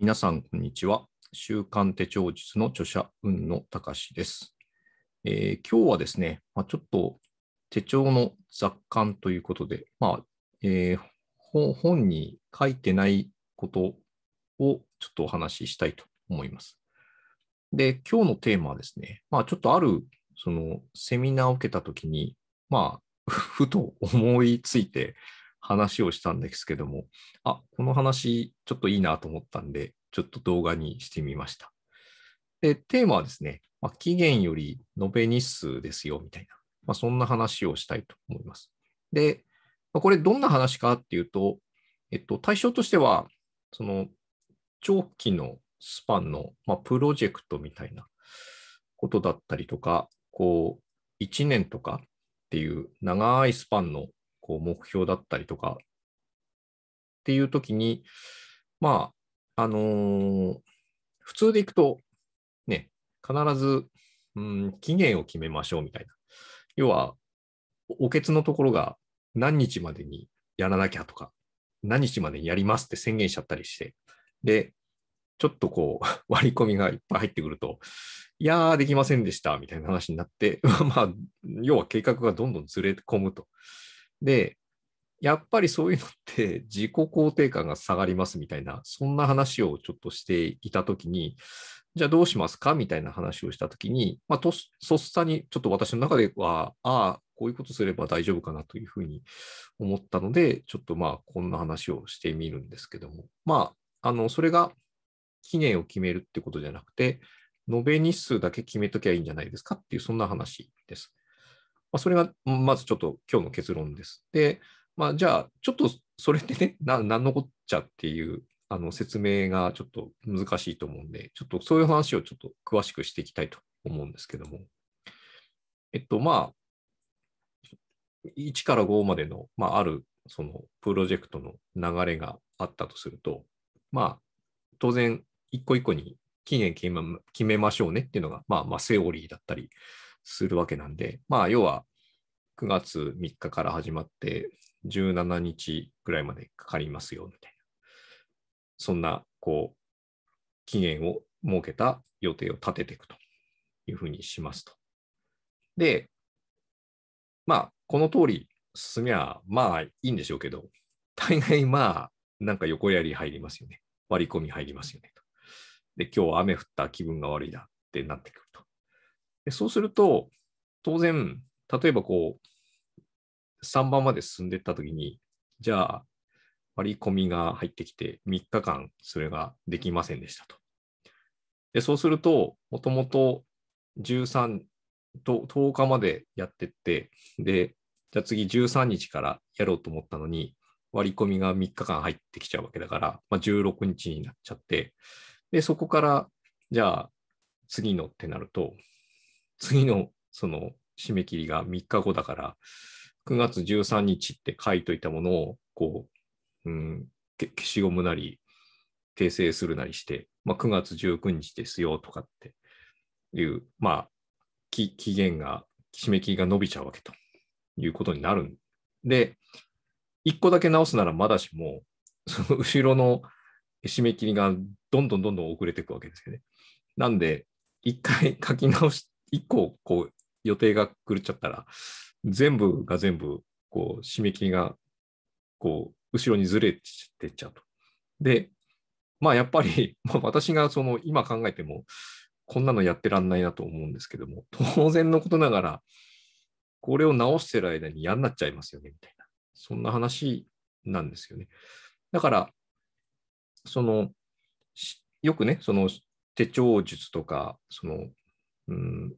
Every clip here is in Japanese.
皆さん、こんにちは。週刊手帳術の著者、雲野隆です、えー、今日はですね、まあ、ちょっと手帳の雑感ということで、まあえー、本に書いてないことをちょっとお話ししたいと思います。で、今日のテーマはですね、まあ、ちょっとあるそのセミナーを受けたときに、まあ、ふと思いついて、話をしたんですけども、あ、この話ちょっといいなと思ったんで、ちょっと動画にしてみました。で、テーマはですね、まあ、期限より延べ日数ですよ、みたいな、まあ、そんな話をしたいと思います。で、まあ、これどんな話かっていうと、えっと、対象としては、その長期のスパンの、まあ、プロジェクトみたいなことだったりとか、こう、1年とかっていう長いスパンのこう目標だったりとかっていう時に、まあ、あのー、普通でいくと、ね、必ず、うん、期限を決めましょうみたいな。要は、おけつのところが何日までにやらなきゃとか、何日までにやりますって宣言しちゃったりして、で、ちょっとこう、割り込みがいっぱい入ってくると、いやー、できませんでした、みたいな話になって、まあ、要は計画がどんどんずれ込むとで、やっぱりそういうのって 自己肯定感が下がりますみたいな、そんな話をちょっとしていたときに、じゃあどうしますかみたいな話をしたときに、まあ、とっさにちょっと私の中では、ああ、こういうことすれば大丈夫かなというふうに思ったので、ちょっとまあこんな話をしてみるんですけども、まあ、あの、それが期限を決めるってことじゃなくて、延べ日数だけ決めときゃいいんじゃないですかっていう、そんな話です。まあ、それがまずちょっと今日の結論です。で、まあ、じゃあ、ちょっとそれってね、な何のこっちゃっていうあの説明がちょっと難しいと思うんで、ちょっとそういう話をちょっと詳しくしていきたいと思うんですけども。えっと、まあ、1から5までの、まあ、あるそのプロジェクトの流れがあったとすると、まあ、当然、一個一個に期限決めましょうねっていうのが、まあ、まあ、セオリーだったり、するわけなんで、まあ、要は9月3日から始まって、17日ぐらいまでかかりますよ、みたいな。そんな、こう、期限を設けた予定を立てていくというふうにしますと。で、まあ、この通り進みゃ、まあいいんでしょうけど、大概まあ、なんか横やり入りますよね。割り込み入りますよね。で、今日雨降った気分が悪いなってなってくると。でそうすると、当然、例えばこう、3番まで進んでいったときに、じゃあ、割り込みが入ってきて、3日間それができませんでしたと。でそうすると、もともと13と10日までやっていって、で、じゃあ次13日からやろうと思ったのに、割り込みが3日間入ってきちゃうわけだから、まあ、16日になっちゃって、で、そこから、じゃあ次のってなると、次のその締め切りが3日後だから、9月13日って書いといたものを、こう、うん、消しゴムなり、訂正するなりして、まあ、9月19日ですよとかっていう、まあ、期限が、締め切りが伸びちゃうわけということになるんで、1個だけ直すならまだしも、その後ろの締め切りがどんどんどんどん遅れていくわけですよね。なんで、1回書き直し1個こう予定が狂っちゃったら、全部が全部、こう、締め切りが、こう、後ろにずれてっちゃうと。で、まあやっぱり、まあ、私がその今考えても、こんなのやってらんないなと思うんですけども、当然のことながら、これを直してる間に嫌になっちゃいますよね、みたいな。そんな話なんですよね。だから、その、よくね、その手帳術とか、その、うん、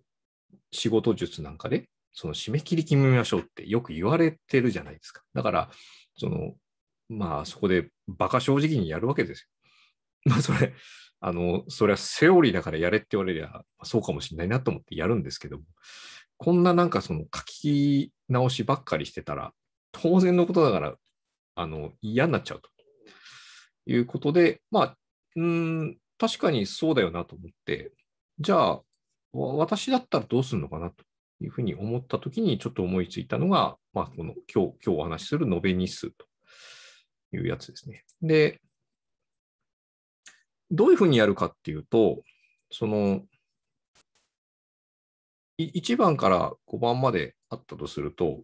仕事術なんかで、その締め切り決めましょうってよく言われてるじゃないですか。だから、その、まあそこで馬鹿正直にやるわけですよ。まあそれ、あの、それはセオリーだからやれって言われりゃ、そうかもしれないなと思ってやるんですけども、こんななんかその書き直しばっかりしてたら、当然のことだから、あの、嫌になっちゃうと。いうことで、まあ、うん、確かにそうだよなと思って、じゃあ、私だったらどうするのかなというふうに思ったときに、ちょっと思いついたのが、まあ、この今日、今日お話しする延べ日数というやつですね。で、どういうふうにやるかっていうと、その、1番から5番まであったとすると、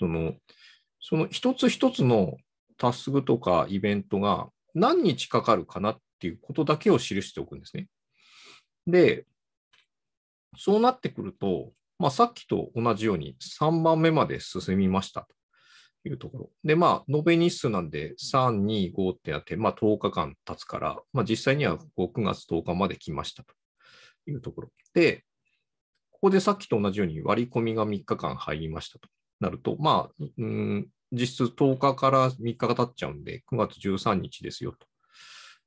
その、その一つ一つのタスクとかイベントが何日かかるかなっていうことだけを記しておくんですね。で、そうなってくると、まあ、さっきと同じように3番目まで進みましたというところ。で、まあ、延べ日数なんで3、2、5ってなって、まあ、10日間経つから、まあ、実際には9月10日まで来ましたというところ。で、ここでさっきと同じように割り込みが3日間入りましたとなると、まあ、うん、実質10日から3日が経っちゃうんで、9月13日ですよと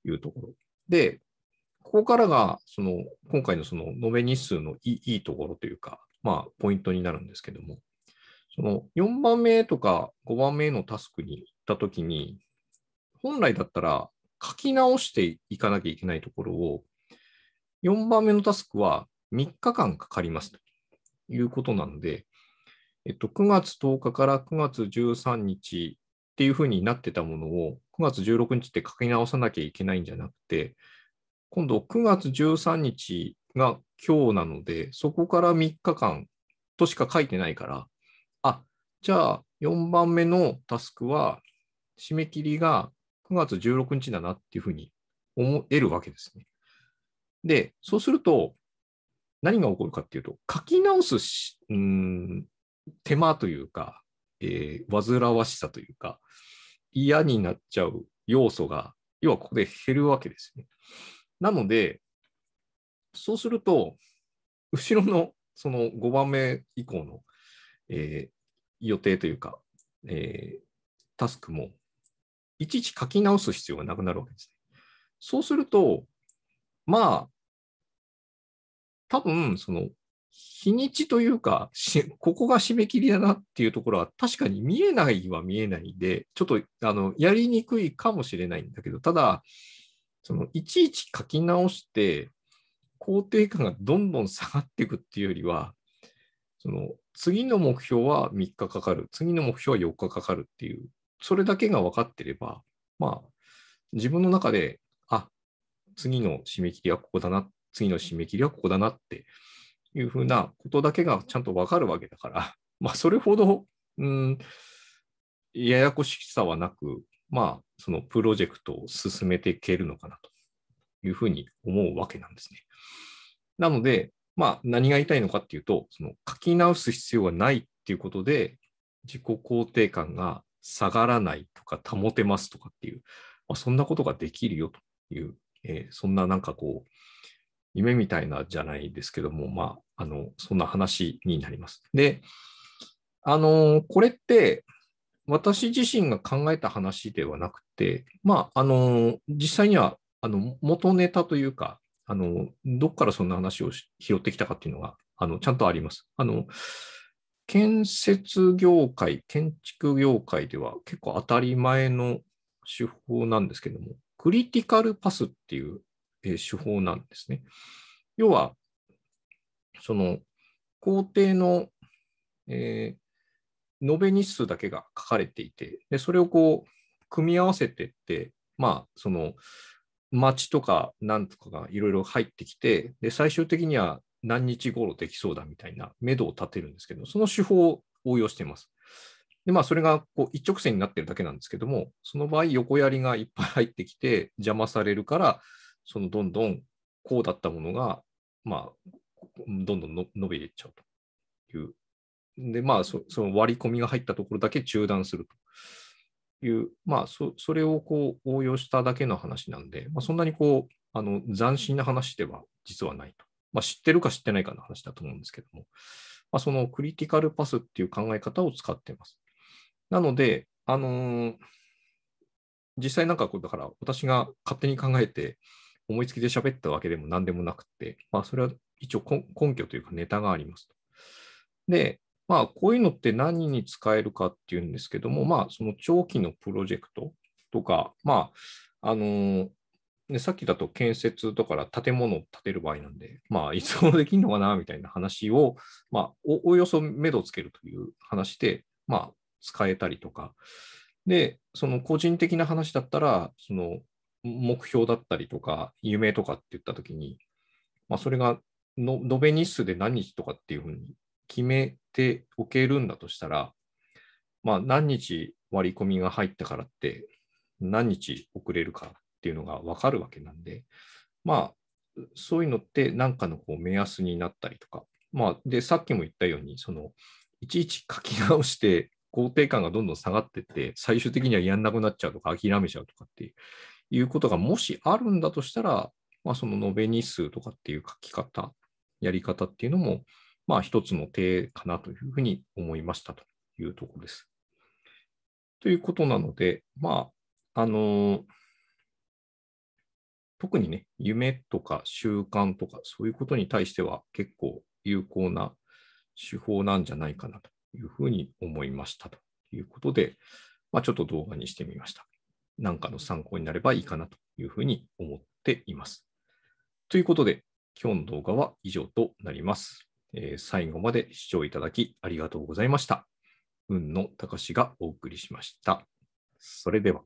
いうところ。で、ここからが、その、今回のその、延べ日数のいいところというか、まあ、ポイントになるんですけども、その、4番目とか5番目のタスクに行ったときに、本来だったら書き直していかなきゃいけないところを、4番目のタスクは3日間かかりますということなので、えっと、9月10日から9月13日っていうふうになってたものを9月16日って書き直さなきゃいけないんじゃなくて、今度9月13日が今日なので、そこから3日間としか書いてないから、あ、じゃあ4番目のタスクは、締め切りが9月16日だなっていうふうに思えるわけですね。で、そうすると、何が起こるかっていうと、書き直すし、うん、手間というか、えー、煩わしさというか、嫌になっちゃう要素が、要はここで減るわけですね。なので、そうすると、後ろのその5番目以降の、えー、予定というか、えー、タスクも、いちいち書き直す必要がなくなるわけですね。そうすると、まあ、多分、その、日にちというかここが締め切りだなっていうところは、確かに見えないは見えないで、ちょっと、あの、やりにくいかもしれないんだけど、ただ、そのいちいち書き直して肯定感がどんどん下がっていくっていうよりはその次の目標は3日かかる次の目標は4日かかるっていうそれだけが分かってればまあ自分の中であ次の締め切りはここだな次の締め切りはここだなっていうふうなことだけがちゃんと分かるわけだからまあそれほどうんややこしさはなくまあそのプロジェクトを進めていけるのかなというふうに思うわけなんですね。なので、まあ、何が言いたいのかっていうと、その書き直す必要はないっていうことで、自己肯定感が下がらないとか保てますとかっていう、まあ、そんなことができるよという、えー、そんななんかこう、夢みたいなじゃないですけども、まあ、あの、そんな話になります。で、あのー、これって、私自身が考えた話ではなくて、まあ、あの、実際には、あの、元ネタというか、あの、どっからそんな話を拾ってきたかっていうのが、あの、ちゃんとあります。あの、建設業界、建築業界では結構当たり前の手法なんですけども、クリティカルパスっていう、手法なんですね。要は、その工程の、えー、延べ日数だけが書かれていて、でそれをこう組み合わせてって、まあ、その町とかなんとかがいろいろ入ってきてで、最終的には何日頃できそうだみたいな目処を立てるんですけど、その手法を応用しています。でまあ、それがこう一直線になってるだけなんですけども、その場合、横やりがいっぱい入ってきて邪魔されるから、そのどんどんこうだったものが、まあ、どんどん伸びていっちゃうというで、まあそ、その割り込みが入ったところだけ中断するという、まあそ、それをこう応用しただけの話なんで、まあ、そんなにこうあの斬新な話では実はないと。まあ、知ってるか知ってないかの話だと思うんですけども、まあ、そのクリティカルパスっていう考え方を使っています。なので、あのー、実際なんかこう、だから私が勝手に考えて、思いつきで喋ったわけでも何でもなくて、まあ、それは一応根拠というかネタがありますと。で、まあ、こういうのって何に使えるかっていうんですけども、まあ、その長期のプロジェクトとか、まあ、あのー、ね、さっきだと建設とから建物を建てる場合なんで、まあ、いつもできるのかなみたいな話を、まあ、おおよそ目処つけるという話で、まあ、使えたりとか、で、その個人的な話だったら、その目標だったりとか、夢とかって言ったときに、まあ、それがの延べ日数で何日とかっていうふうに決めておけるんだとしたら、まあ、何日割り込みが入ったからって、何日遅れるかっていうのが分かるわけなんで、まあ、そういうのって何かのこう目安になったりとか、まあ、で、さっきも言ったように、その、いちいち書き直して、肯定感がどんどん下がってって、最終的にはやんなくなっちゃうとか、諦めちゃうとかっていうことがもしあるんだとしたら、まあ、その延べ日数とかっていう書き方、やり方っていうのも、まあ、一つの手かなというふうに思いましたというところです。ということなので、まあ、あの特にね、夢とか習慣とか、そういうことに対しては結構有効な手法なんじゃないかなというふうに思いましたということで、まあ、ちょっと動画にしてみました。なんかの参考になればいいかなというふうに思っています。ということで、今日の動画は以上となります。えー、最後まで視聴いただきありがとうございました。運のたかしがお送りしました。それでは。